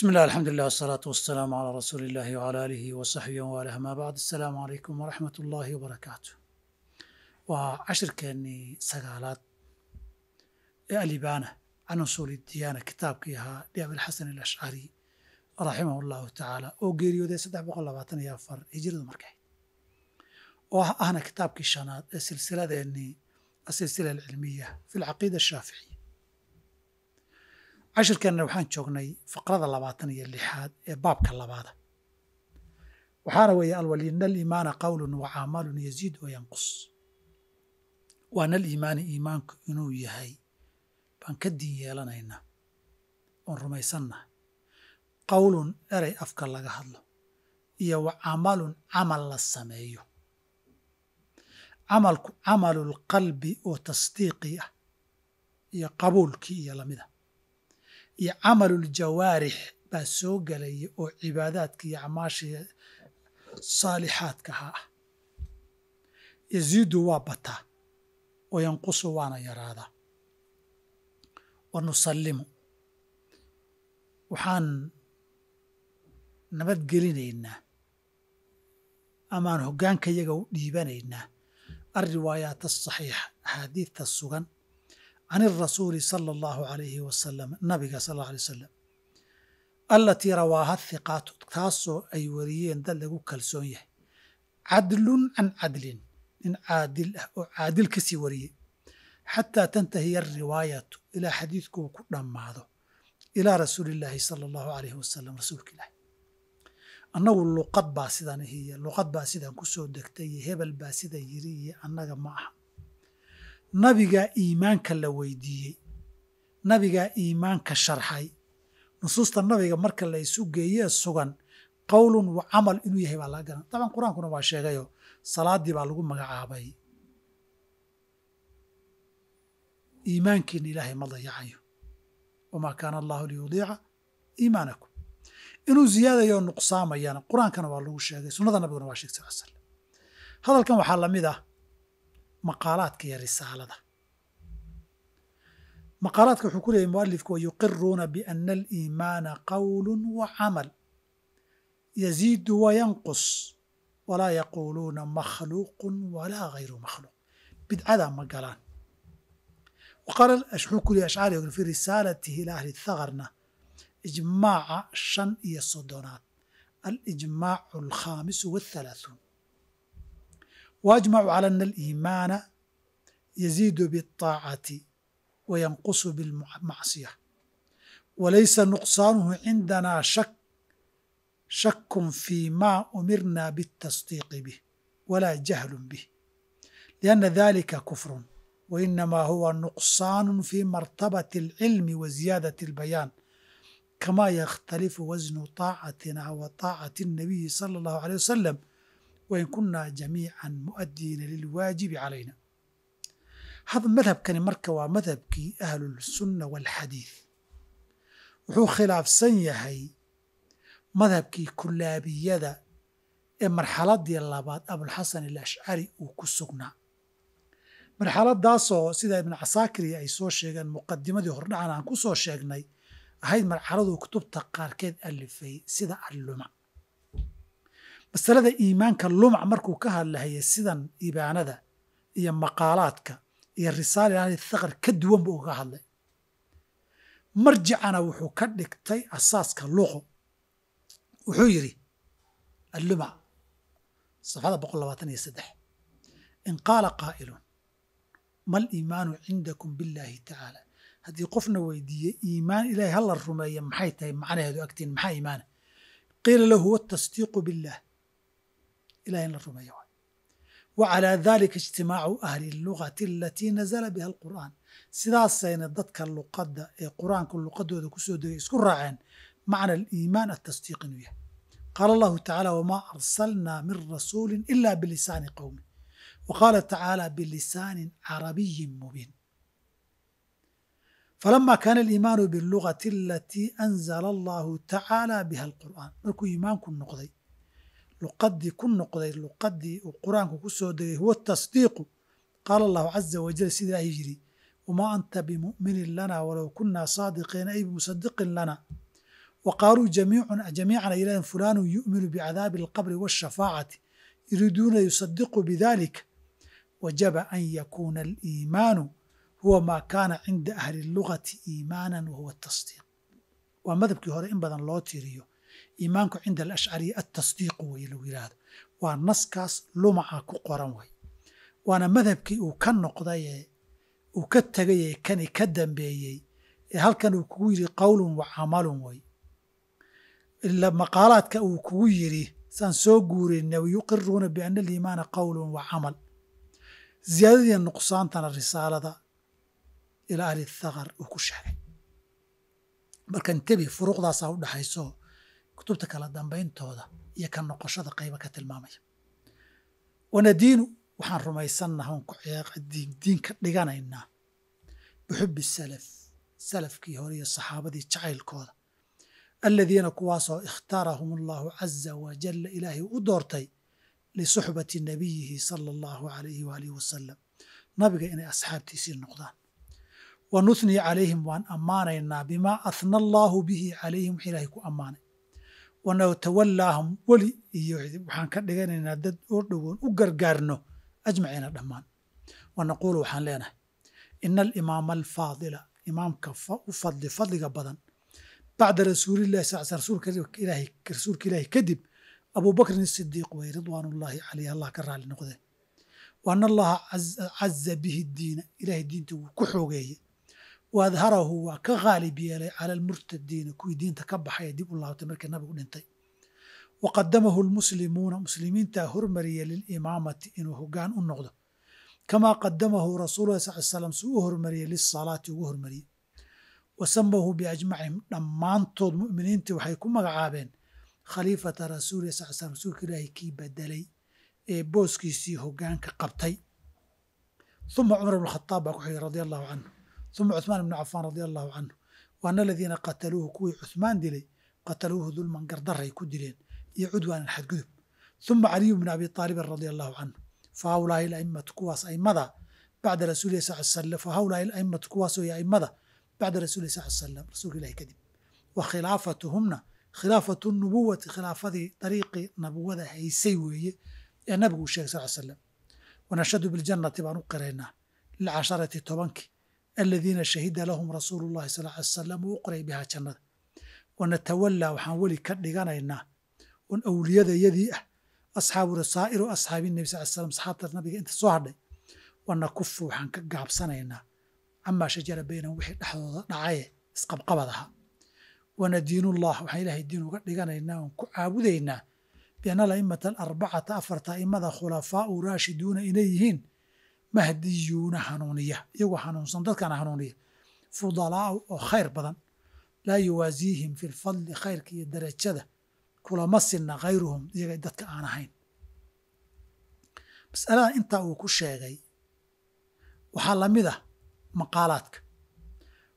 بسم الله الحمد لله والصلاة والسلام على رسول الله وعلى آله وصحبه وآله ما بعد السلام عليكم ورحمة الله وبركاته وعشر كاني سقالات الإبانة عن أصول الديانة كتاب كيها لأبي الحسن الأشعري رحمه الله تعالى oo geeriyooday saddex boqol labaatan iyo afar hijradu markay oo ahna kitaabkii shanaad ee silsiladeennii asilsila alcilmiya fi lcaqiida ashaafici cashirkeenna waxaan joognay faqrada labaatan iyo lixaad ee baabka labaada waxaana weeye alwalinal iimaana qawlun wa camalun yaziid wa yanqus waa nal aliimaani iimaanku inuu yahay baan ka diin yeelanaynaa oon rumaysannaha qawlun erey afka laga hadlo iyo wa camalun camal la sameeyo camalku camalulqalbi oo tasdiiqii ah iyo qabuulkii iyo lamida iyo jawaarix baa soo gelaya oo cibaadaadka iyo acmaasha saalixaadka ahaa ah yaziidu waa bataa wa yanqusu waana yaraadaa wa nusallimu waxaan nabadgelinaynaa amaan hoggaanka hoggaankayaga u dhiibanaynaa alriwaayaat asaxiixa axaadiidta sugan can alrasuuli sala allahu calayhi wasalam nabiga sal alla alay wasalam allatii rawaaha thiqaatu taasoo ay wariyeen dad lagu kalsoon yahay cadlun can cadlin nin caadil ah oo caadil ka sii wariyey xataa tantahiya alriwaayatu ilaa xadiidkuu ku dhammaado ilaa rasuulillaahi sala allahu calayhi wasalam rasuulka ilaahi annagu luqad baa sidaan ihiya luqad baa sidaan ku degtay iyo hebel baa sidan yiri iyo annaga ma aha nabiga iimaanka la weydiiyey nabigaa iimaanka sharxay nusuusta nabiga marka laysu isu geeye sugan qowlun wa camal inuu yahay baa laga garan dabcan qur-aankuna waa sheegayo salaadii baa lagu magacaabay iimaankiina ilaahay ma dayacayo wamaa kaana allahu liyudiica iimaanakum inuu ziyaadayo nuqsaamayana qur-aankana waa lagu sheegay sunnada nabiguna waa sheegay sal slam hadalkan waxaa lamid ah maqaalaadka iyo risaalada maqaalaadka wuxuu ku leeyahy mualifku wayuqiruuna biana aliimaana qawlu wa camal yaziidu wayanqus walaa yaquuluuna makhluuqun walaa hayru makhluuq bidcadaa ma galaan wqaalawxuu ku leeyahy ashcarigu fii risaalatihi ilaa ahli thagarna ijmaaca shan iyo soddonaad alijmaacu alkhaamisu wathalaathuun wajmacu cala ana aliimaana yaziidu biاlطaacati wayanqusu bilmacsiya walaysa nuqsaanuhu cindanaa shak shakun fii maa umirna biاtasdiiqi bih walaa jahlun bih lianna dalika kufrun wainamaa huwa nuqsaanu fii martabati alcilmi wa ziyaadati albayaan kamaa yakhtalifu wasnu taacatina wa taacati اnnabiyi sala اllahu alيه wasalam wain kunaa jamiican mu'adiina lilwaajibi calayna had madhabkani marka waa madhabkii ahlulsunna walxadiid wuxuu khilaafsan yahay madhabkii kulaabiyada ee marxaladii labaad abulxasan alashcari uu ku sugnaa marxaladaasoo sida ibnu casaakiri ay soo sheegeen muqadimadii hordhacan aan ku soo sheegnay ahayd marxaladuu kutubta qaarkeed alifay sida alluma masalada iimaanka lumac markuu ka hadlahayay sidan ibaanada iyo maqaalaadka iyo risaali thaqar ka duwan buu uga hadlay marjicana wuxuu ka dhigtay asaaska luqo wuxuu yidhi allumac safxada boqol labaatan iyo saddex in qaala qaa'ilun mal iimaanu cindakum billaahi tacaala haddii qofna weydiiye iimaan ilaahay hala rumeeye maxay tahay macnaheedu agtiin maxaa iimaana qiila lahu watasdiiqu billah ilahay in la rumeeyo wa calaa dalika ijtimaacu ahli lugati alatii nazala biha alqur'aan sidaasayna dadka luqadda ee qur-aanka luqadooda kusoo degay isku raaceen macna aliimaan atasdiiq inuu yahay qaala allahu tacaala wamaa arsalnaa min rasuulin ila bilisaani qowmi wa qaala tacaala bilisaanin carabiyin mubiin falama kaana aliimaanu bilugati alatii anzala allahu tacaala biha alqur'aan markuu iimaanku noqday luqadii ku noqday luqadii uu qur-aanku ku soo degay huwa tasdiiqu qaala allahu caza wajal sida ay yidhi wamaa anta bimu'minin lanaa walow kunaa saadiqiina ay bimusadiqin lanaa wa qaaluu jamiican ay yidhahdeen fulaanun yu'minu bicadaabi alqabri waashafaacati yuriiduuna yusadiqu bidalika wajaba an yakuuna aliimaanu huwa maa kaana cinda ahli lugati iimaanan wahuwa tasdiiq waa madhabkii hore in badan loo tiriyo iimaanku cinda alashcari adtasdiiqu wey lagu yidhaahdo waa naskaas lumaca ku qoran way waana madhabkii uu ka noqdayee uu ka tegayee kani ka dambeeyey ee halkan uu kugu yidhi qowlun wa camalun way ila maqaalaadka uu kugu yidhi saan soo guurinna yuqiruuna biana aliimaana qowlun wa camal ziyaadadii nuqsaantana risaalada ilaa ali thaqar uu ku sheegay marka intabi furuuqdaasaa u dhaxayso kutubta kala dambeyntooda iyo ka noqoshada qeyba ka tilmaamaya wanadiinu waxaan rumaysannaha ku diinka dhiganaynaa bixubi salaf salafkii hore iyo saxaabadii jacaylkooda alladiina kuwaasoo ikhtaarahum allahu caza wajalla ilaahay u doortay lisuxbati nabiyihi sala allahu alayhi waalihi wasalam nabiga inay asxaabtiisii noqdaan wa nuthnii calayhim waan ammaanaynaa bimaa ahna allaahu bihi calayhim wax ilaahay ku ammaanay wanatawallaahum weli iyo waxaan ka dhiganaynaa dad oo dhowoon u gargaarno ajmaciina dhammaan wanaquulu waxaan leenahay in alimaama alfaadila imaamka u fadli fadliga badan bacda rasuulillahi sal sl rasuulka ilaahi kadib abubakrin sidiiq wey ridwaanullaahi caleyh allah ka raali noqdee wa ana allaha caza bihi diina ilahay diinta wuu ku xoogeeyey waadharahu waa ka haalib yeelay cala almurtadiina kuwii diinta ka baxay dib u laabtay markii nabigu dhintay wa qadamahu lmuslimuuna muslimiintaa hormariyay lilimaamati inuu hogaan u noqdo kamaa qadamahu rasuululahi sal slam si u hormariyey lisalaati ugu hormariyey wa samahu biajmacihim dhammaantood mu'miniintii waxay ku magacaabeen khaliifata rasuulihi sal slam rasuulka ilaahay kii bedelay ee booskiisii hogaanka qabtay uma cumar bn khataab baa ku xigay radi allahu canhu uma cumaan ibnu cafaan radia allaahu canhu waana aladiina qataluuhu kuwii cumaan dilay qataluuhu dulman gardaray ku dileen iyo cudwaanan xadgudub uma caliyu bnu abi aalibin radia allaahu canhu fahaulaahi aimatu kuwaas aimada bacda rasuulihi sal slam fahaulaahi aimatu kuwaasoo aimada bacda rasuulihi sal slam rasuulka ilahi kadib wa khilaafatuhumna khilaafatu nubuwati khilaafadii dariiqii nabuwada haysay weeye ee nabigu uu sheegay sal slam wanashhadu biljannati baan u qiraynaa licasharati tobankii aladiina shahida lahum rasuulu llahi sal ly slam qoray bihaa jannada wanatawallaa waxaan weli ka dhiganaynaa un awliyada yadii ah asxaabu saa'iru asxaabi nebi sal slam asxaabta nabiga inta soo hadhay wanakufu waxaan ka gaabsanaynaa camaa shajara baynahum wixii dhexdooda dhacaye isqabqabad ahaa wanadiinullah waxaan ilaahay diin uga dhiganaynaa oon ku caabudaynaa bianna ala'immata alarbacata afarta aimada khulafaau raashiduuna inay yihiin mahdiyuuna hanuuniya iyagoo hanuunsan dadkana hanuuniya fudalaau oo khayr badan laa yuwaasiihim fi lfadli khayrka iyo darajada kulama sinna khayruhum iyaga dadka aan ahayn masaladan intaa uu ku sheegay waxaa lamid ah maqaalaadka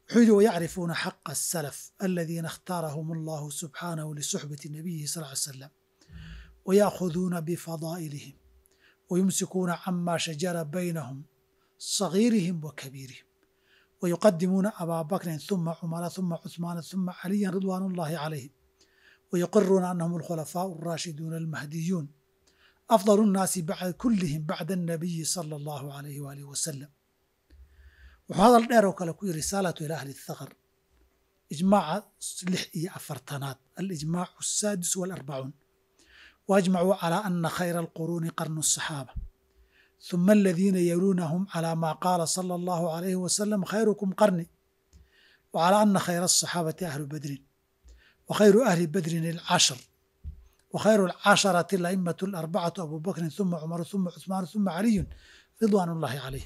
wuxuu yidhi wayacrifuuna xaqa asalaf aladiina اkhtaarahum allahu subxaanahu lisuxbati nabiyihi sal ly slam waya'khuduuna bifadaa'ilihim ويمسكون عما شجر بينهم صغيرهم وكبيرهم ويقدمون أبا بكر ثم عمر ثم عثمان ثم عليا رضوان الله عليهم ويقرون أنهم الخلفاء الراشدون المهديون أفضل الناس بعد كلهم بعد النبي صلى الله عليه وآله وسلم وهذا الدير وكلا رسالة إلى أهل الثغر إجماع لحي أفرتنات الإجماع السادس والأربعون wajmacuu calaa ana khayra alquruuni qarnu asaxaaba uma aladiina yaluunahum calaa maa qaala sala allahu alayhi wasalam khayrukum qarni wa calaa ana khayra asaxaabati ahlu badrin wa khayru ahli badrin alcashr wa khayru alcasharati alaimatu alarbacatu abubakrin uma cumaru uma cuhmaanu uma caliyun ridwaan ullahi calayh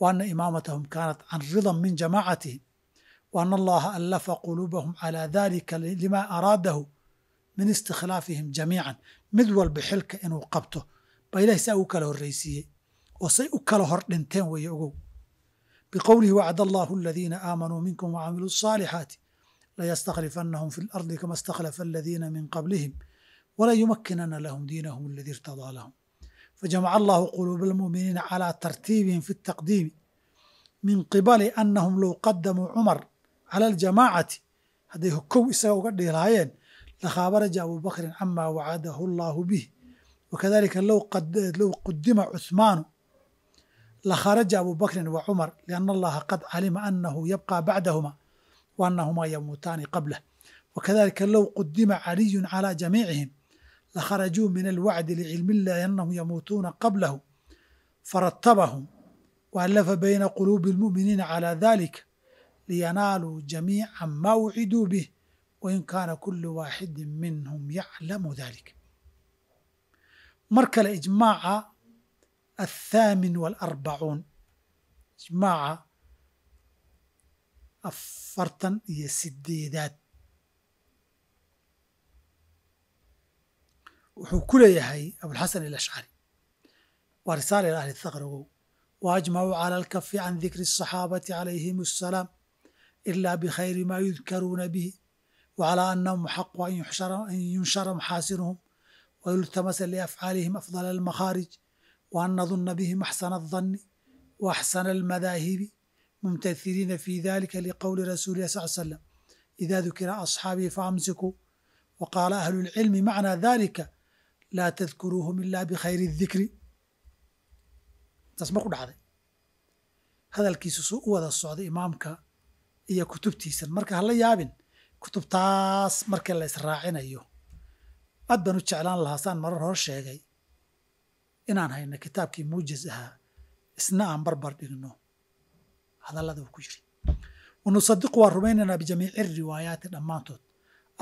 wa ana imaamatahum kaanat can ridan min jamaacatihim wa ana allaha allafa quluubahum calaa dalika lima araadahu min istiklaafihim jamiican mid walba xilka inuu qabto baa ilahay saa ugu kala horraysiiyey oo say u kala hor dhinteen weeye ogow biqowlihi wacd allaahu aladiina aamanuu minkum wacamiluu asaalixaati layastaklifanahum fi lardi kama istakhlafa aladiina min qablihim wala yumakinana lahum diinahum aladii irtadaa lahum fajamaca allahu quluuba almuuminiina calaa tartiibihim fi اtaqdiimi min qibali anahum low qadamuu cumar cala aljamaacati hadday kow isaga uga dhiilaayeen lakaaba raja abubakrin cama wacadahu llaahu bih wakadalika low qudima cuhmaanu lakharaja abubakrin wa cumar liana allaha qad calima anahu yabqa bacdahuma wa anahumaa yamuutaani qablah wakadalika low qudima caliyun calaa jamiicihim lakharajuu min alwacdi licilmi illahi anahum yamuutuuna qablahu faratabahum waalafa bayna quluubi اlmu'miniina calaa dalika liyanaaluu jamiica maa uciduu bih wain kaana kulu waaxidin minhum yaclamu dalik mar kale ijmaaca athaamin waalarbacuun ijmaaca afartan iyo sideedaad wuxuu ku leeyahay abulxasan alashcari waa risaala ila ahli thaqragow wa ajmacuu cala alkafi can dikri asaxaabati calayhim asalaam ila bikhayri ma yudkaruuna bihi wcalىa anahum axaqu an yunshara maxaasinuhum wyultamasa liafcaalihim afdal almakhaarij waan nadunna bihim axsana aldanni wa axsana almadaahibi mumtathiriina fi dalika liqowli rasuuli lah sal slam ida dukira asxaabii faamsikuu waqaala ahlu lcilmi macnaa dalika laa tadkuruuhum ila bikhayri dikri taas ma ku dhacday hadalkiisu suu u wada socda imaamka iyo kutubtiisan marka hala yaabin kutubtaas markii la israacinayo aad baan u jeclaan lahaa saan marar hor sheegay inaan hayno kitaabkii muujas ahaa isna aan barbar dhigno hadallada uu ku yiri wanusadiqu waa rumaynaynaa bijamiici riwaayaati dhammaantood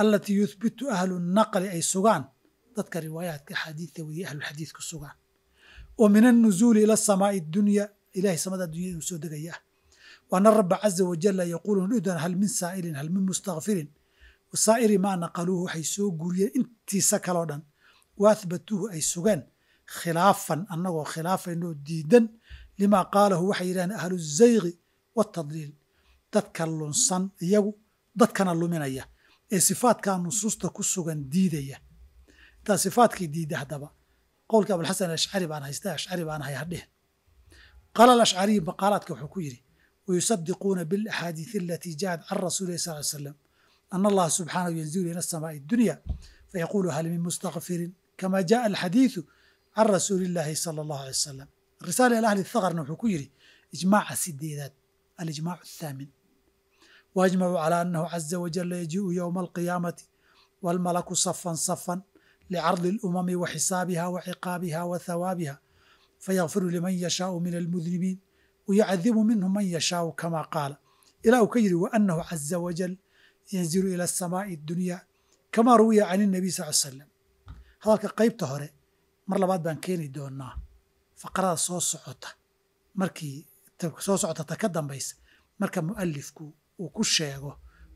allatii yuhbitu ahlu naqli ay sugaan dadka riwaayaadka axaadiidta weye ku sugaan wa min annuzuuli ila samaai dunya ilahay samada addunya inuu soo degaya ah وأن الرب عز وجل يقول nudan hal min saaئلin hal min مsتغفirin وsaaئرi ma naqaluuhu waxay soo guriyeen intiisa kaloo dhan وأhbatuuhu ay sugeen khilaafan anagoo khilaafaynoo diidan limaa qaalahu waxay yidhahdeen ahlu الzayغi والtadliil dadka lunsan iyagu dadkana luminaya ee sifaadkaa nusuusta ku sugan diidaya intaa sifaadkii diida haddaba qowlka abulxasan alashcari baan haystay ashcari baan hay hadheh qaala alashcariyu maqaalaadka wayusadiquuna bilaxaadiii alatii jacat can rasuuli sal l slam ana allaha subxaanahu yanzilu ila samaai dunya fayaqulu hal min mustakfirin kama jaءa alxadiidu can rasuuli illaahi sala allahu alay wasalam risaala ila ahli hakarna wuxuu ku yidhi ijmaaca sideedaad alijmac athaamin waajmacuu calaa anahu caza wajalla yajii'u yowma alqiyaamati walmalaku safan safan licardi alumami wa xisaabiha wa ciqaabiha wa hawaabiha fayakfiru liman yashaau min almudnibiin wyucadibu minhu man yashaau kama qaala ilah uu ka yidhi waanahu caza wajal yanzilu ila asamaai adunyaa kama ruwiya can inabiy sal slam hadalka qaybta hore mar labaad baan keeni doonaa faqrada soo socota markii soo socota ta ka dambaysa marka mu'alifku uu ku sheego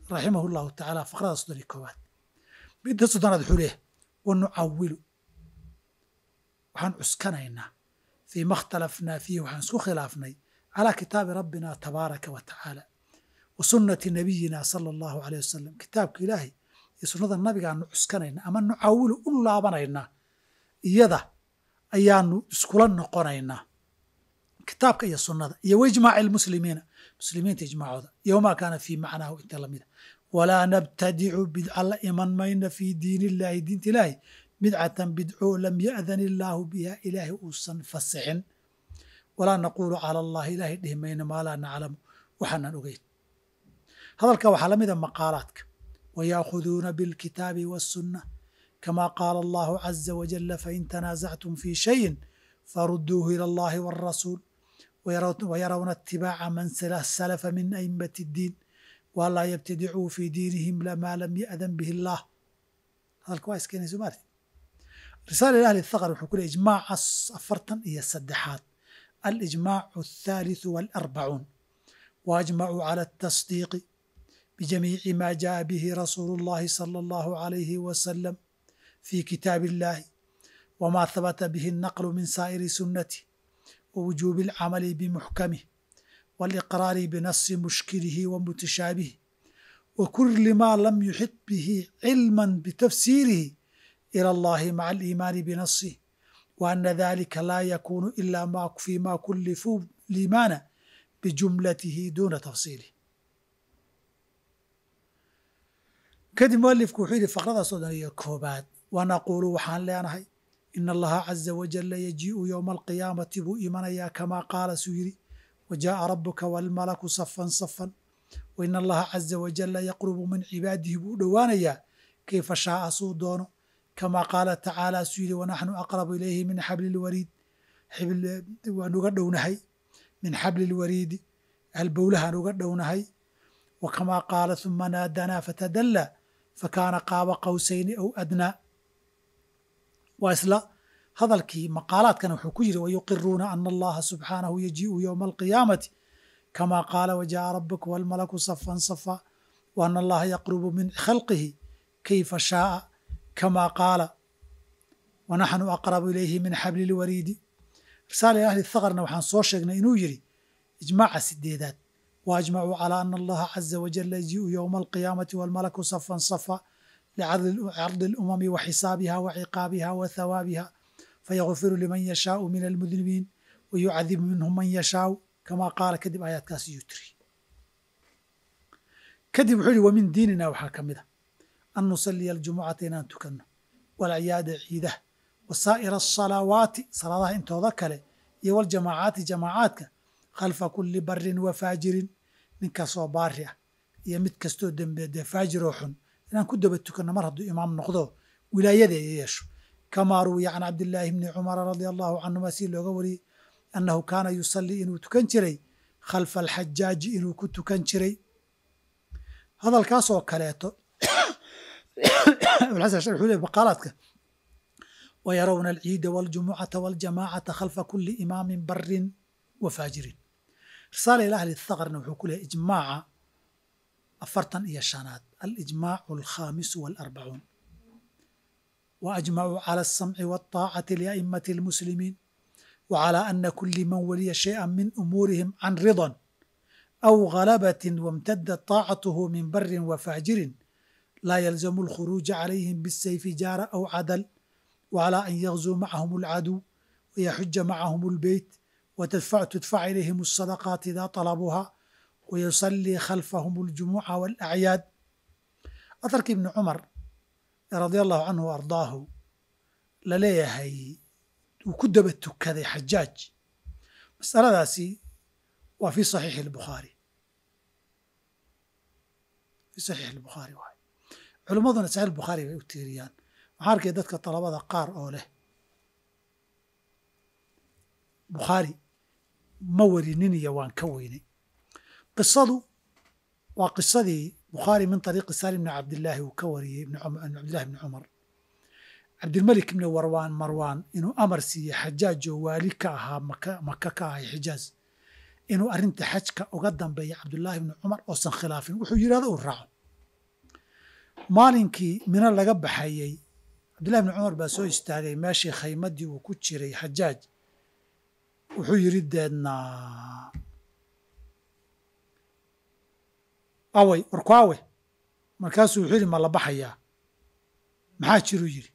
raximahu llahu tacala faqrada soddon iyo koowaad midda soddonaad wuxuu leeyahay wa nucawilu waxaan cuskanaynaa fii ma ikhtalafnaa waxaan isku khilaafnay calى kitaabi rabbina tabaaraka wa tacaala wa sunati nabiyina sala allahu aleyh wasalam kitaabka ilaahay iyo sunnada nabiga aanu cuskanayna ama nucaawilo u laabanaynaa iyada ayaanu iskula noqonaynaa kitaabka iyo sunnada iyo waijmaaci lmuslimiina muslimiinta ijmaacooda yowmaa kaana fii macnaahu inta lamida walaa nabtadicu bidca la iman mayna fii diin illaahi diinta ilaahi bidcatan bidco lam ya'dan illaahu biha ilaahay uusan fasixin walaa naquulu cala allahi ilaahay dhihi mayno maa laa naclamu waxaanan ogeyn hadalka waxaa la mida maqaalaadka waya'khuduuna biاlkitaabi waالsunna kama qaala allahu caza wajala fain tanaasactum fii shayin faruduuhu ila allahi wاlrasuul wyarawna itibaaca man salafa min aimati اddiin walaa yabtadicuu fii diinihim maa lam ya'dan bihi اllah hadalka waa iskeenay somaali risaala ila ahli thaqar wuxuu ku leey ijmaaca afartan iyo saddexaad الإجماع الثالث والأربعون وأجمعوا على التصديق بجميع ما جاء به رسول الله صلى الله عليه وسلم في كتاب الله وما ثبت به النقل من سائر سنته ووجوب العمل بمحكمه والإقرار بنص مشكله ومتشابهه وكل ما لم يحط به علما بتفسيره إلى الله مع الإيمان بنصه وأن ذلك لا يكون إلا فيما كلفوا لمانا bijumlatihi duuna tafsiilih kadib mualifku wuxuu yidhi faqradaasoo dhan iyo koobaad wanaquulu waxaan leenahay ina allaha caza wajalla yajii'u yowma alqiyaamati buu imanayaa kamaa qaala suu yidhi wajaa'a rabuka waalmalaku safan safan waina allaha caza wajalla yaqrubu min cibaadihi buu dhowaanayaa kayfa shaa'a suu doono kamaa qaala tacaala suu yidhi wanaxnu aqrabu ilayhi min xabli lwariid waan uga dhownahay min xabli lwariidi halbowlahaan uga dhownahay wa kamaa qaala uma naadanaa fatadalla fakaana qaaba qawsayni aw adnaa waa isla hadalkii maqaalaadkan wuxuu ku yidhi wayuqiruuna ana allaha subxaanahu yajii'u yowma alqiyaamati kamaa qaala waja'a rabuka walmalaku safan safa wa ana allaha yaqrubu min khalqihi kayfa shaaa kama qaala wanaxnu aqrabu ilayhi min xabli lwariidi risaala ahli thaqarna waxaan soo sheegnay inuu yidhi ijmaaca sideedaad waajmacuu calaa ana allaha caza wajala yajii'u yowma alqiyaamati walmalaku safan safa licadli lumami wa xisaabiha wa ciqaabiha wa thawaabiha fayakfiru liman yashaau min almudnibiin wayucadibu minhum man yashaau kamaa qaala kadib aayaadkaas iyuu tiri kadib wuxuu yihi wa min diinina waxaa ka mid a an nusalliya aljumucata inaan tukanno walciyaada ciidaha wa saa'ira asalawaati salaadaha intooda kale iyo waljamaacaati jamaacaadka khalfa kulli barin wa faajirin ninkaasoo baari ah iyo mid kastoo dembeedee faajiroo xun inaan ku daba tukanno mar hadduu imaam noqdo wilaayada ay yeesho kamaa ruwiya can cabdillaahi bni cumara radia allahu canhuma si looga wariyey annahu kaana yusallii inuu tukan jiray khalfa alxajaaji inuu ku tukan jiray hadalkaasoo kaleeto abulxasan shar wuxuu leey maqaalaadka wayarawna alciida waljumucata waljamaacata khalfa kuli imaamin barin wa faajirin risaala ila ahli thaqarna wuxuu ku leehay ijmaaca afartan iyo shanaad alijmaacu alkhaamisu waalarbacuun wa ajmacuu cala alsamci waaطaacati lia'immati almuslimiin wa cala ana kuli man waliya shayئan min umuurihim can ridan aw ghalabati wamtada طaacatuhu min barin wa faajirin laa yalzamu alkhuruuja calayhim bisayfi jaara aw cadal wcalaa an yagzuu macahum alcaduw wayaxuja macahum albeyt watudfac ilayhim alsadaqaat idaa talabuuha wayusalii khalfahum aljumuca walacyaad aharkii ibni cumar radia allahu canhu wa ardaahu laleeyahay uu ku daba tukaday xajaaj masaladaasi waa fii saxiixi albukhaari fii saxiixi albukhaari culimmaduna saxiix bukhaari bay u tiiriyaan waxaan arkay dadka talabada qaar oo leh bukhaari ma warininiyo waan ka weynay qisadu waa qisadii bukhaari min ariiqi salim bni cabdillaahi uu ka wariyey cabdillahi bni cumar cabdilmelik ibni warwaan marwaan inuu amar siiyey xajaaj oo waali ka ahaa maka ka ahay xijaaz inuu arrinta xajka uga dambeeya cabdullaahi bni cumar oosan khilaafin wuxuu yidhahdo uu raaco maalinkii mino laga baxayay cabdillahi bni cumar baa soo istaagay meeshii khaymadii uu ku jiray xajaaj wuxuu yidhi deednaa away warkaawe markaasuu wuxuu yidhi ma la baxayaa maxaa jiruu yidhi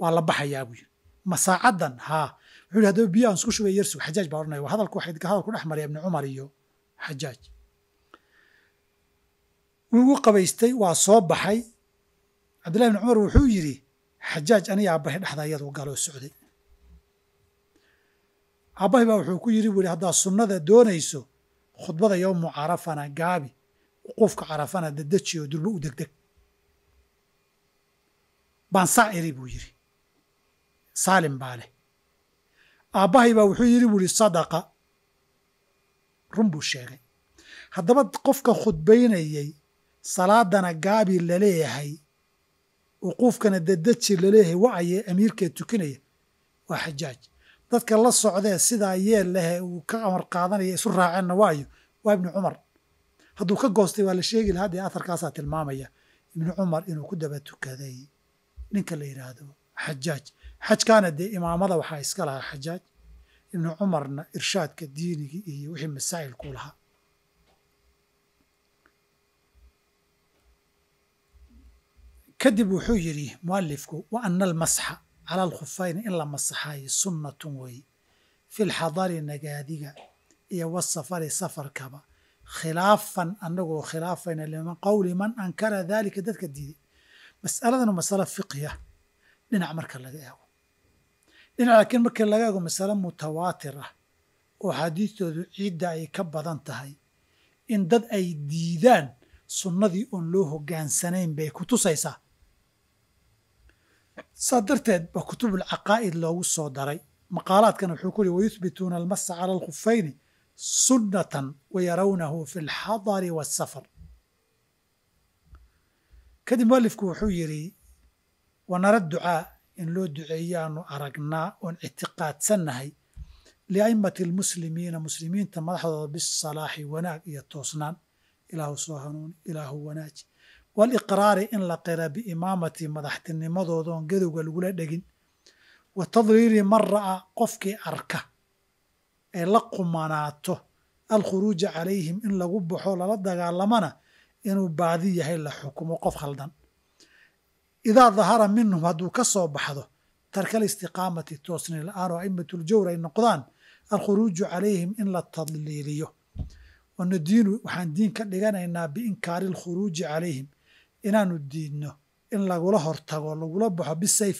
waa la baxayaa buu yidhi ma saacaddan haa wuxuu yihi haddaba biyo aan isku shubay yersu xajaaj baa odhanaya waa hadalku waxay hadalku dhex maraya ibni cumar iyo xajaaj wuu igu qabaystay waa soo baxay cabdillahi bni cumar wuxuu yidhi xajaaj aniga aabahay dhexda iyaduu galoo socday aabbahay baa wuxuu ku yidhi buuhi haddaad sunnada doonayso khudbada yowmu carafana gaabi quufka carafana dadeji oo durbo u degdeg baan saa iri buu yidhi saalim baa leh aabbahay baa wuxuu yidhi buuhi sadaqa run buu sheegay haddaba qofka khudbaynayay salaadana gaabi laleeyahay wuquufkana dee dad jir laleeyahay wacayee amiirkeed tukinaya waa xajaaj dadka la socdee sidaa yeel lehe uu ka amar qaadanaya isu raaceenna waayo waa ibni cumar hadduu ka goostay waa la sheegi lahaa dee aharkaasaa tilmaamaya ibni cumar inuu ku daba tukaday ninka la yidhaahdo xajaaj xajkaana dee imaamada waxaa iska lahaa xajaaj ibnu cumarna irshaadka diinigii iyo wixii masaa'ilkuu lahaa kadib wuxuu yidhi mu allifku wa ana almasxa cala alkhufayni in la masaxaay sunnatun weeye fi lxadari nagaadiga iyo wasafari safarkaba khilaafan anagoo khilaafayna liqowli man ankara daalika dadka diiday mas'aladanu masalo fiqiya ah. dhinac marka laga eego dhinac laakiin marka laga eego masalo mutawaatir ah oo xaadiistoodu ciidda ay ka badan tahay in dad ay diidaan sunnadii oon loo hogaansanayn bay ku tusaysaa saas darteed baa kutub caqaa'id loogu soo daray maqaalaadkan wuxuu ku yihi wayuhbituuna almasa cala alkhufayni sunnatan wayarawnahu fi alxadari waasafar kadib mualifku wuxuu yidhi wanara ducaa in loo duceeyo aanu aragnaa oon ictiqaadsannahay liaimati almuslimiina muslimiinta madaxdooda bisalaaxi wanaag iyo toosnaan ilaahu soo hanuuni ilaahu wanaaji waliqraari in la qira biimaamati madaxtinimadooda oon gadowga lagula dhegin wa tadliili man ra'a qofkii arka ee la qumanaato alkhuruuja calayhim in lagu baxo lala dagaalamana inuu baadi yahay la xukumo qof khaldan idaa dahara minhum hadduu ka soo baxdo tarkal istiqaamati toosni la-aan oo aimatljawr ay noqdaan alkhuruuju calayhim in la tadliiliyo wanadiinu waxaan diin ka dhiganaynaa biinkaari alkhuruuji calayhim inaanu diidno in lagula hortago lagula baxo bisayf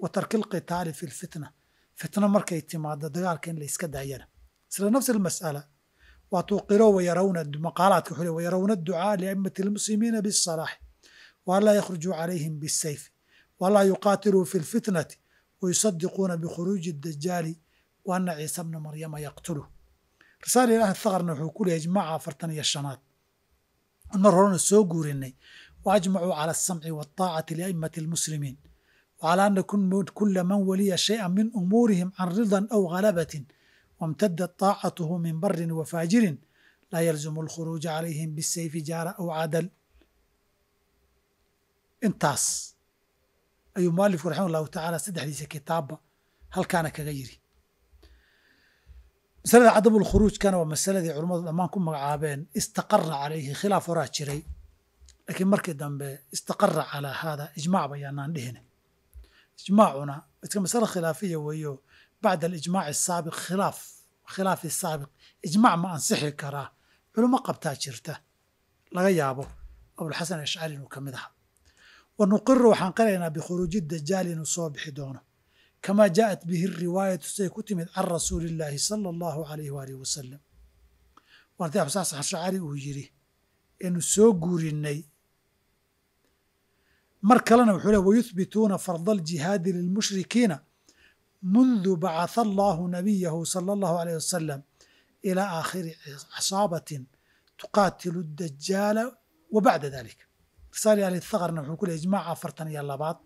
wa tarkilqitaali fi lfitna fitna markay timaado dagaalka in layska daayana isla nafsi almas'ala waa tuuqiro wayarawna maqaalaadka xule wayarawna adducaa liaimati almuslimiina bisalaaxi walaa yakhrujuu calayhim bisayf walaa yuqaatiluu fi lfitnati wayusadiquuna bikhuruuji dajaali waana ciisa bna maryama yaqtulu risaal ilaah thaqarna wuxuu ku leeyay ijmaaca afartan iyo shanaad an horena soo guurinay وأجمعوا على السمع والطاعة لأئمة المسلمين وعلى أن نكون كل من ولي شيئا من أمورهم عن رضا أو غلبة وامتدت طاعته من بر وفاجر لا يلزم الخروج عليهم بالسيف جار أو عدل intaas ayuu mualifku raxima ullahu tacaala saddexdiisa kitaabba halkaana kaga yiri masalada cadabulkhuruujkana waa masaladii culummadu dhammaan ku magacaabeen istaqara calayhi khilaaf horaa jiray lakiin markii dambe istaqara calaa haada ijmaac bayaanaan dhihine ijmaacuna iska masala khilaafiya weeyo bacda alijmaaci asaabiq khilaaf khilaafi saabiq ijmaac ma ansixi karaa culimo qabtaa jirta laga yaabo abulxasan ashcari inuu ka mid aha wanuqiru waxaan qiraynaa bikhuruuji dajaal inuu soo bixi doono kamaa jaaءat bihi riwaayatu siday ku timid can rasuuli illaahi sala allahu alayh waalihi wasalam wartay xusaasan uu yidhi inuu soo guurinay mar kalena wuxuu le wayuhbituuna farda aljihaadi lilmushrikiina mundu bacatha allahu nabiyahu sala allahu alayh wasalam ilaa aakhiri casaabatin tuqaatilu dajaala wa bacda dalik risaali ahli thaqarna wuxuu ku lehy ijmac afartan iyo labaad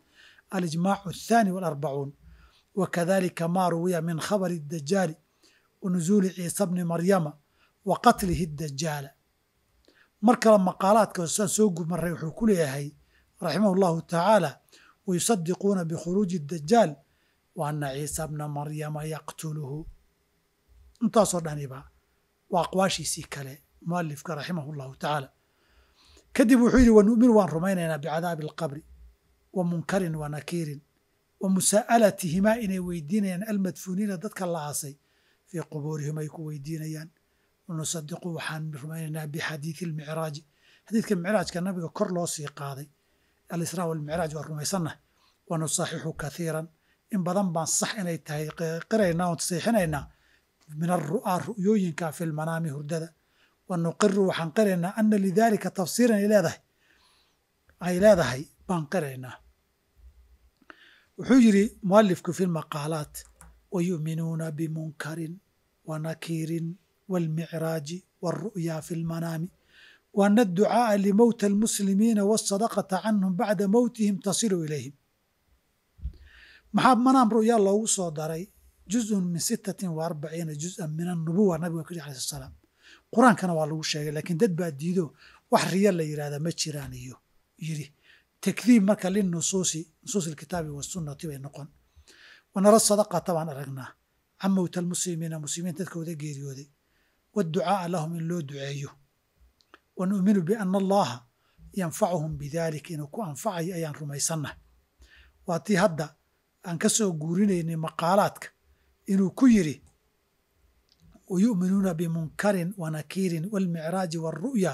alijmac athaani walarbacuun wakadalika maa ruwiya min khabari dajaali wanusuuli ciisa bni maryama wa qatlihi dajaala mar kale maqaalaadka saan soo gumaray wuxuu ku leeyahay raximah llahu tacaala wayusadiquuna bikhuruuji dajaal wa ana ciisa bna maryama yaqtuluhu intaasoo dhaniba waa aqwaashiisii kale mualifka raximahu llahu tacaala kadib wuxuu yidhi wanu'minu waan rumaynaynaa bicadaabi alqabri wa munkarin wa nakiirin wa musaa'alatihimaa inay weydiinayaan almadfuuniina dadka la aasay fii qubuurihim ay ku weydiinayaan wanusadiqu waxaan rumaynaynaa bixadiidi almicraaji xadiidka micraajka nabiga kor loo sii qaaday alisraa walmicraaj waan rumaysannahy wa nusaxixu kaiiran in badan baan sax inay tahay qiraynaa oon saxiixinaynaa min aru'aa ru'yooyinka fi lmanaami hurdada wa nuqiru waxaan qiraynaa ana lidaalika tafsiiran ay leedahay ay leedahay baan qiraynaa wuxuu yidhi mualifku fi lmaqaalaat wayu'minuuna bimunkarin wanakiirin waalmicraaji waaru'yaa fi lmanaami وأن الدعاء لموتى المسلمين والصدقة عنهم بعد موتهم تصل إليهم maxaa manaam ru'yaa loogu soo daray juzun min sittatin wa arbaciina juzan min annubuwa nabiga ku alai salaam qur-aankana waa lagu sheegay laakiin dad baa diido wax riya la yidhahda ma jiraan iyo yidhi takdiib marka linusuusi nusuus ilkitaabi wasunnati bay noqon wanara sadaqata baan aragnaa can mowta almuslimiina muslimiin dadkooda in loo duceeyo wa nu'minu biana allaha yanfacuhum bidalik inuu ku anfacayo ayaan rumaysannahay waa tii hadda aan ka soo guurinaynay maqaalaadka inuu ku yidhi wayu'minuuna bimunkarin wanakiirin waalmicraaji waalru'ya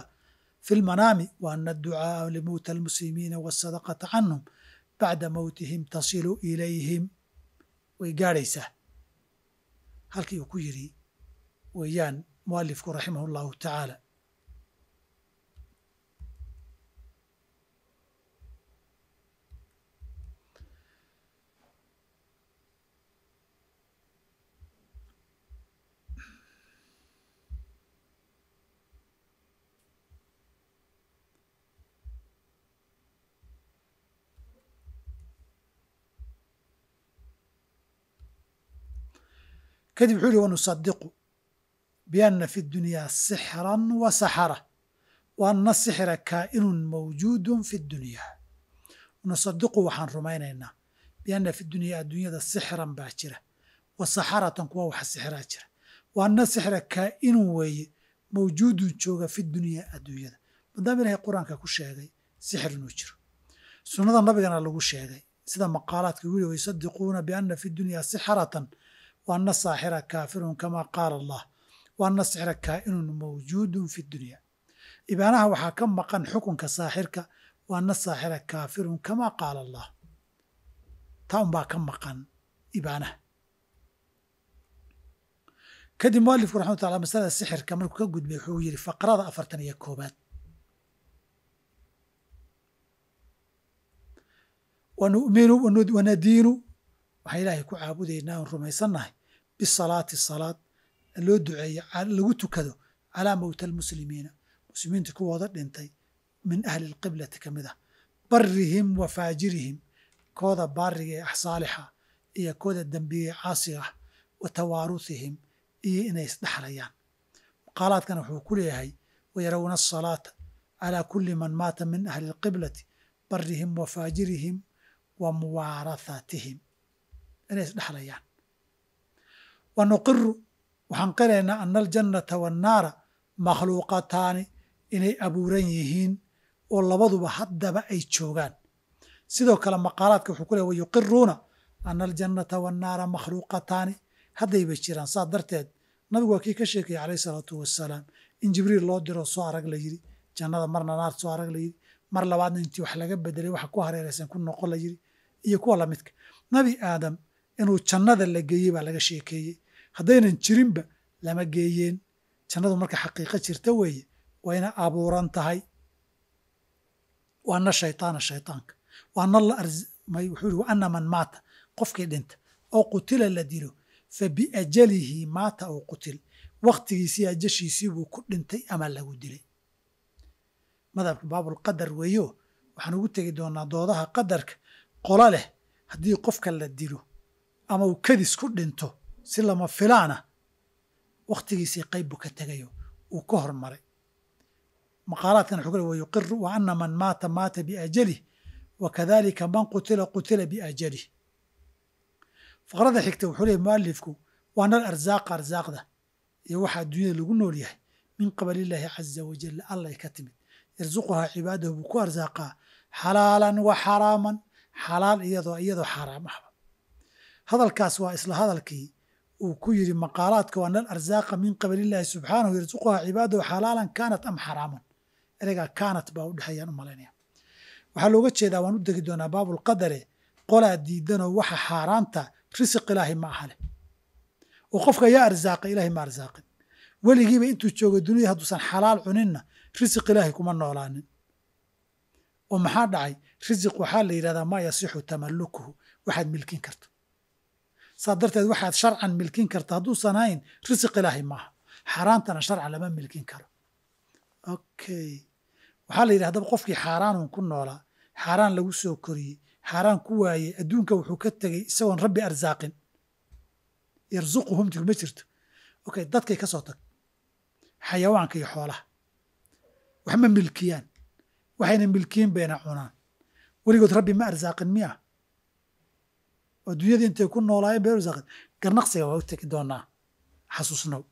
fi lmanaami waana adducaaa limuuta almuslimiina waasadaqata canhum bacda mowtihim tasilu ilayhim way gaadhaysaa halkii uu ku yidhi weeyaan mu'alifku raximah allahu tacaala kadib wuxuu yihi wanusadiqu bianna fi dunyaa sixran wa saxara wa anna sixra kaa'inun mawjuudun fi dunyaa nusadiqu waxaan rumaynaynaa bianna fi dunyaa adduunyada sixran baa jira wa saxaratan kuwa wax sixraa jira wa anna sixra kaa'inun weeye mawjuudun jooga fi dunyaa adduunyada maadaama ilahay qur-aanka ku sheegay sixir inuu jiro sunnada nabigana lagu sheegay sida maqaalaadka wili yusadiquuna bianna fi dunyaa sixratan waana saaxira kaafirun kamaa qaala allah waana sixra kaa'inun mawjuudun fi dunya ibaanaha waxaa ka maqan xukunka saaxirka waana saaxira kaafirun kamaa qaal allah taa unbaa ka maqan ibaanaha kadib mualifku raxmat lla masalada sixirka markuu ka gudbay wuxuu yidhi faqrada afartan iyo koobaad wanu'minu wanadiinu waxaa ilaahay ku caabudaynaa oon rumaysannahay bisalaati salaad loo duceeyo lagu tukado calaa mowta almuslimiina muslimiinta kuwooda dhintay min ahli lqiblati kamid ah barihim wa faajirihim kooda baariga ee axsaalixa iyo kooda dembiga ee caasiga ah wa tawaaruhihim iyo inay isdhexlayaan maqaalaadkan wuxuu ku leeyahay wayarawna asalaata calaa kulli man maata min ahli lqiblati barihim wa faajirihim wa muwaarahatihim inay isdhexlayaan wanuqiru waxaan qiraynaa ana aljannata wannaara makhluuqataani inay abuuran yihiin oo labaduba haddaba ay joogaan sidoo kale maqaalaadka wuxuu ku leey wayuqiruuna ana aljannata wannaara makhluuqataani haddayba jiraan saa darteed nabigu waa kii ka sheekayay calayhi salaatu wasalaam in jibriil loo diro soo arag la yidhi jannada marna naar soo arag la yidhi mar labaadna intii wax laga bedelay waxa ku hareereysan ku noqo la yidhi iyo kuwa lamidka nabi aadam inuu jannada la geeyey baa laga sheekeeyey haddaynan jirinba lama geeyeen jannadu marka xaqiiqo jirta weeye wayna abuuran tahay waana shaytaana shaytaanka waana la wuxuu yihi waana man maata qofkii dhinta oo qutila la dilo fa biajalihi maata oo qutil waqtigiisii ajashiisii buu ku dhintay ama lagu dilay madhabka baabulqadar weeyo waxaan ugu tegi doonaa doodaha qadarka qola leh haddii qofka la dilo ama uu kadis ku dhinto si lama filaana waqtigiisii qayb buu ka tegayo uu ka hormaray maqaalaadkan wuxuu kule wayuqiru wa ana man maata maata biajalih wakadalika man qutila qutila biajalih faqrada xigta wuxuu leeyay mualifku waa nal arzaaqa arzaaqda iyo waxaa dunyada lagu nool yahay min qabali illaahi caza wajal allay ka timid yarsuquhaa cibaadahu buu ku arsaaqaa xalaalan wa xaraaman xalaal iyadoo iyadoo xaraam ahba hadalkaas waa isla hadalkii uu ku yidhi maqaalaadka waa nal arzaaqa min qabl illaahi subxaanahu yarsuquhaa cibaadahu xalaalan kaanat am xaraaman ereygaa kaanat baa u dhexeeyaan u malaynaya waxaa looga jeedaa waan u degi doonaa baabulqadare qolaa diidanoo waxa xaaraanta risiq ilaahi ma aha leh oo qofka yaa arsaaqay ilaahi ma arsaaqin weligiiba intuu joogo duniyada hadduusan xalaal cuninna risiq ilaahi kuma noolaanin oo maxaa dhacay risiq waxaa la yidhahdaa maa yasixu tamalukuhu waxaad milkin karto saa darteed waxaad sharcan milkin karta hadduusan hayn risiq ilaahi maaha xaaraantana sharcan lama milkin karo okay waxaa la yidhi haddaba qofkii xaaraanuun ku noolaa xaaraan lagu soo koriyey xaaraan ku waayey adduunka wuxuu ka tegey isagoon rabbi arsaaqin yarzuquhumtigu ma jirto okay dadkay ka soo tag xayawaanka iyo xoolaha waxma milkiyaan waxayna milkiyin bayna cunaan weligood rabbi ma arsaaqin miya oo dunyada intay ku noolaayeen beerusaakhin garnaqsiga waa u tegi doonaa xasuusnow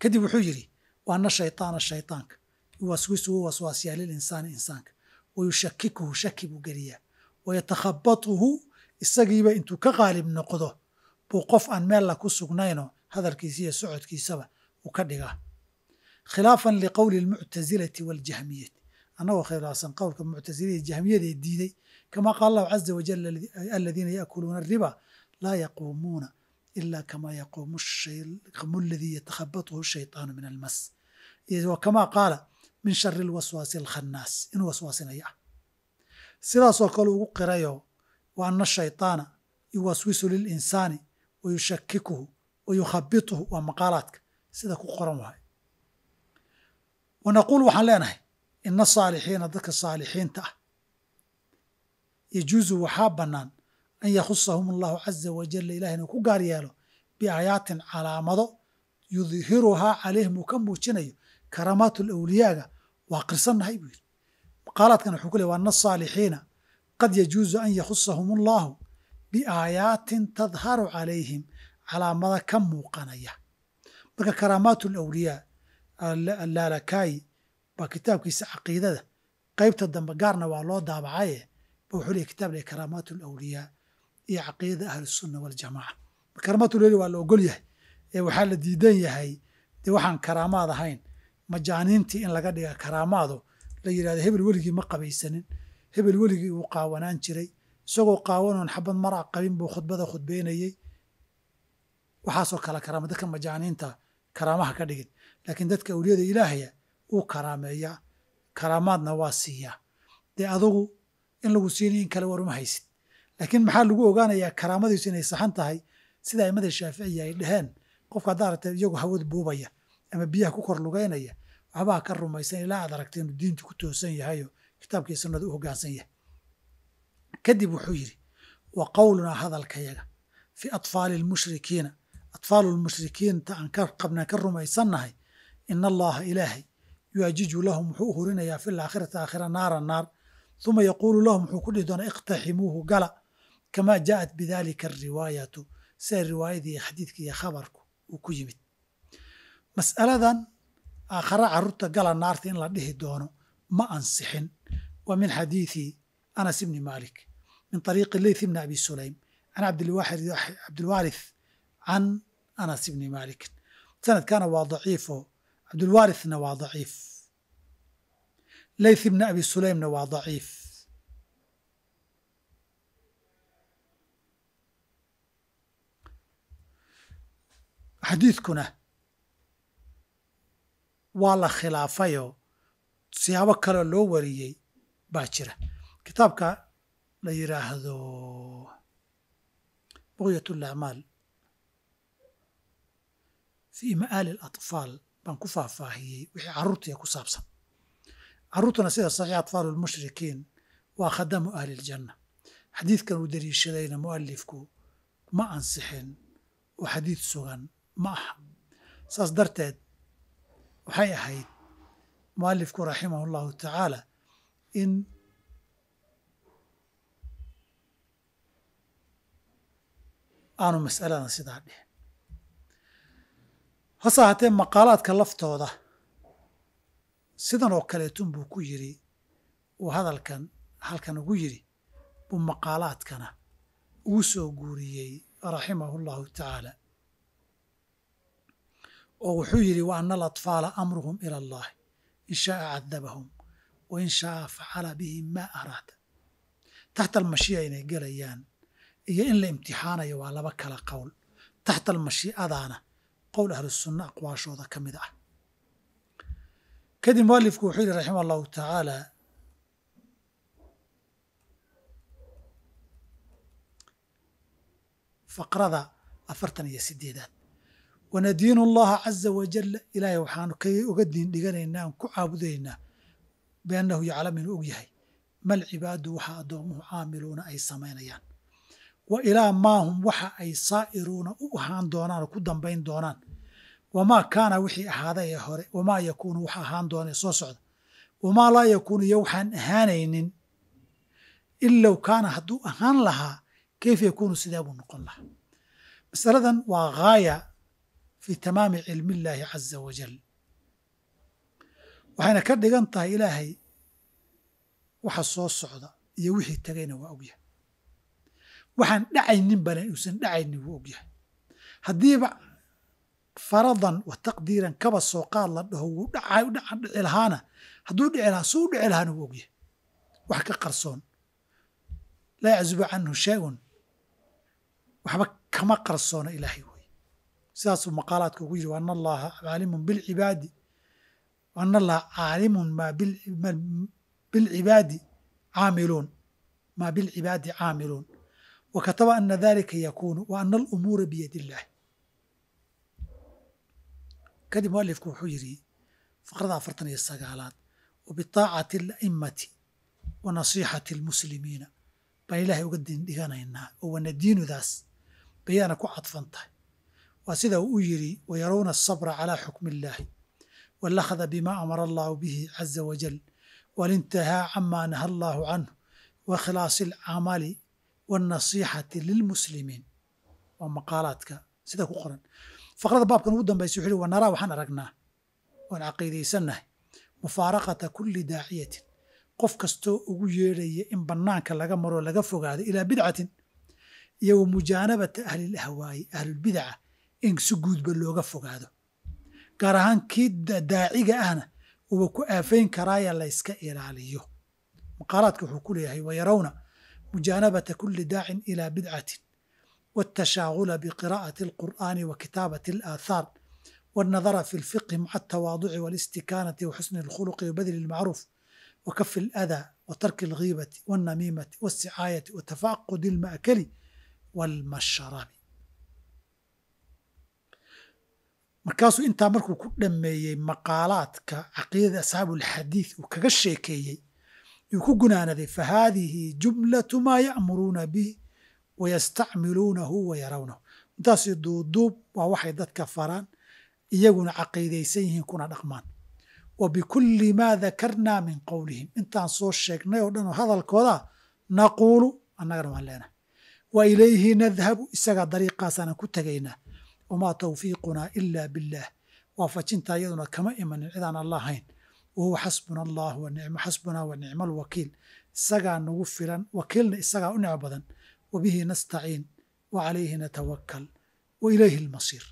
kadib wuxuu yidhi waana shaytaana shaytaanka yuwaswisuhu waswaasyaa lilinsaani insaanka wayushakikuhu shaki buu geliyaa wayatakhabatuhu isagiiba intuu ka qaalib noqdo buu qof aan meel la ku sugnayno hadalkiisa iyo socodkiisaba uu ka dhigaa khilaafan liqowli almuctasilati waaljahmiyati annagoo khilaafsan qowlka muctasilada jahmiyada diiday kama qaala allahu caza wajal aladiina yaakuluuna ariba laa yaquumuuna ila kama yaquumu ladii yatakhabatuhu shaytaanu min almas iyo kamaa qaala min shari lwaswaasi alkhannaas inuu waswaasinayo ah sidaasoo kale ugu qirayo wa ana shayطaana yuwaswisu lilinsaani wa yushakikuhu wa yukhabituhu waa maqaalaadka sida ku qoran wahay wa naquul waxaan leenahay ina saalixiina dadka saalixiinta ah yajuusu waxaa bannaan an yakhusahum allahu caza wajala ilahi ku gaar yeelo biaayaatin calaamado yudhiruhaa caleyhim uu ka muujinayo karaamaatu lawliyaaga waa qirsannahay buu yidhi maqaalaadkan wuxuu ku lehy waa na saalixiina qad yajuusu an yakhusahum allahu biaayaatin tadharu calayhim calaamada ka muuqanaya marka karaamaatu lawliyaa allaalakaayi baa kitaabkiisa caqiidada qeybta dambe gaarna waa loo daabacaye wuxuu leeyahy kitaab leeyahy karaamaat alawliyaa iyo caqiidada ahlusunna waljamaca karaamaatulawliya waa la ogol yahay ee waxaa la diidan yahay de waxaan karaamaad ahayn majaaniintii in laga dhiga karaamaado la yidhahdo hebel weligii ma qabaysanin hebel weligii uu qaawanaan jiray isagoo qaawanoon xabad maraa qabin buu khudbada khudbeynayey waxaasoo kale karaama dadka majaaniinta karaamaha ka dhigin laakiin dadka awliyada ilaahaya uu karaameeya karaamaadna waa siiyaa dee adugu in lagu siinayin kale war uma haysid laakiin maxaa lagu ogaanayaa karaamadiisu inay saxan tahay sida aimada shaaficiya ay dhaheen qofka haddaa aragtee iyagu hawad buubaya ama biyaha ku kor lugaynaya waxbaha ka rumaysan ilaa aad aragta inuu diinta ku toosan yahayo kitaabkii sunnada u hoggaansan yahay kadib wuxuu yidhi wa qowlunaa hadalkayaga fi atfaali lmushrikiina atfaalu lmushrikiinta aan ka qabnaan ka rumaysannahay ina allaha ilaahay yuaajiju lahum wuxuu u hurinayaa filaakhirati aakhira naara naar uma yaquulu lahum wuxuu ku dhihi doonaa iqtaximuuhu gala kamaa jaa'at bidalika ariwaayatu siday riwaayadii xadiidka iyo khabarku uu ku yimid mas'aladan aakhara carruurta gala naarta in la dhihi doono ma ansixin waa min xadiidi anas ibni malik min ariiqi leyth ibni abi sulaym can cabdilwaarith can anas ibni malik sanadkana waa daciifo cabdilwaarithna waa daciif layth ibni abi sulaymna waa daciif xadiidkuna waa la khilaafayoo siyaabo kaleo loo wariyey baa jira kitaabka la yiraahdo buqyat alacmaal fi maaali alatfaal baan ku faahfaahiyey wixii carruurtiya ku saabsan caruurtana sida saxiix atfaalu lmushrikiin waa khadamu ahli ljanna xadiidkan uu deliishadayna muallifku ma ansixin oo xadiid sugan ma aha saas darteed waxay ahayd mu'alifku raximahu llahu tacaala in aanu mas'aladan sidaa dhihin hase haatee maqaalaadka laftooda sidan oo kaleetun buu ku yiri uu hadalkan halkan ugu yiri buu maqaalaadkana ugu soo guuriyey raximahu llahu tacaala oo wuxuu yidhi wa ana alatfaala amruhum ila allahi in shaaa cadabahum wa in shaaa facala bihim maa araada taxta almashiica inay gelayaan iyo in la imtixaanayo waa laba kala qowl taxta almashiicadaana qowl ahlusunna aqwaashooda ka mid ah kadib mualifku wuxuu yihi raxima allahu tacaala faqrada afartan iyo sideedaad wanadiinu allaha caza wajala ilaahay waxaanu ka uga diin dhiganaynaa aan ku caabudaynaa biannahu yaclam inuu og yahay mal cibaadu waxa addoomuhu caamiluuna ay samaynayaan wa ilaa maahum waxa ay saa'iruuna u ahaan doonaan oo ku dambayn doonaan wamaa kaana wixii ahaaday ee hore wamaa yakuunu waxa ahaan doonee soo socda wamaa laa yakuunu iyo waxaan ahaanaynin in low kaana hadduu ahaan lahaa kayfa yakuunu sidaa buu noqon lahaa masaladan waa gaaya fi tamaami cilmi illaahi caza wajal waxayna ka dhigan tahay ilaahay waxa soo socda iyo wixii tagayna waa ogyahay waxaan dhacaynin balen uusan dhacaynin wuu ogyahay haddiiba faradan wa taqdiiran kaba soo qaad la dhaho wuu dhaca dhaca dhici lahaana hadduu dhici lahaa suu dhici lahaana wuu ogyahay wax ka qarsoon laa yaczubu canhu shay-un waxba kama qarsoono ilaahay weye sidaasuu maqaalaadka ugu yidhi waana allaha caalimun bilcibaadi waana allaha caalimun maa bilcibaadi caamiluun maa bilcibaadi caamiluun wa kataba ana dalika yakuunu wa ana alumuura biyadi illaahi kadib mualifku wuxuu yidhi faqrada afartan iyo sagaalaad wabitaacati ala'immati wa nasiixati almuslimiina baan ilaahay uga dindhiganaynaa oo wanadiinudaas bayaana ku cadfan tahay waa sida uu u yidhi wayarawna asabra calaa xukmi illaahi waalakhda bima amara allaahu bihi caza wajal walintahaa camaa naha allaahu canhu wa khilaasi alcamali waannasiixati lilmuslimiin waa maqaalaadka sida ku qoran faqrada baabkan ugu dambeysa wuxuu ihi wanaraa waxaan aragnaa oan caqiidaysannahay mufaaraqata kulli daaciyatin qof kastoo ugu yeedhaya in bannaanka laga maroo laga fogaado ilaa bidcatin iyo wa mujaanabata ahlil ahwaayi ahlulbidaca in si guudba looga fogaado gaar ahaan kii daaciga ahna uba ku aafeyn karaaya layska ilaaliyo maqaalaadka wuxuu ku leeyahay wa yarawna mujaanabata kulli daacin ilaa bidcatin والتشاغل بقراءة القرآن وكتابة الآثار والنظر في الفقه مع التواضع والاستكانة وحسن الخلق وبذل المعروف وكف الأذى وترك الغيبة والنميمة والسعاية وتفقد المأكل والمشرب markaasuu intaa markuu ku ميي maqaalaadka caqiidada asxaabulxadiid الحديث kaga sheekeeyey yuu ku gunaanaday fa haadihi jumlatu maa ya'muruuna wayastacmiluunahu yarawnahu intaasi duubduub waa waxay dadka faraan iyaguna caqiidaysan yihiin kuna dhaqmaan wa bikulli maa dakarnaa min qowlihim intaan soo sheegnay oo dhan oo hadalkooda naquulu annagana waan leenahay wa ilayhi nadhabu isagaa dariiqaasaanaan ku tegaynaa wamaa tawfiiqunaa ilaa billaah waafajintaa iyaduna kama imanin cidaan allah hayn wahuwa xasbuna allah xasbunaa wa nicma alwakiil isagaa nagu filan wakiilna isagaa u necmo badan wabihi nastaciin wacalayhi natawakal wailayhi lmasiir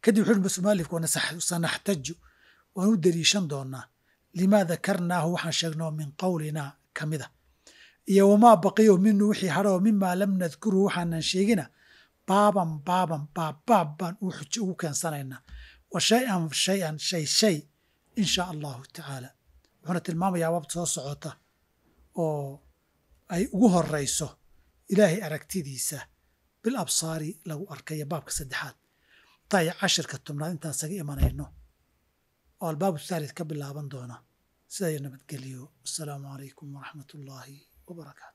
kadib wuxuu basumaalifku sanaxtaju waan u deliishan doonaa limaa dakarnaahu waxaan sheegnoo min qowlinaa ka mida iyo wamaa baqiyo minu wixii hadhoo mimaa lam nadkurhu waxaanan sheegina baaban baaban baabbaab baan uu xujo ugu keensanaynaa wa shay-an shay-an shay shay in shaa allahu tacaala wuxuuna tilmaamayaa waabta soo socota oo ay ugu horayso ilaahay aragtidiisa bil absaari lagu arkayo baabka saddexaad taya cashirka tobnaad intaan saga imanayno oo albaabu thaalid ka bilaaban doona sidaa nabadgeliyo assalaamu calaykum waraxmat ullaahi wabarakaatu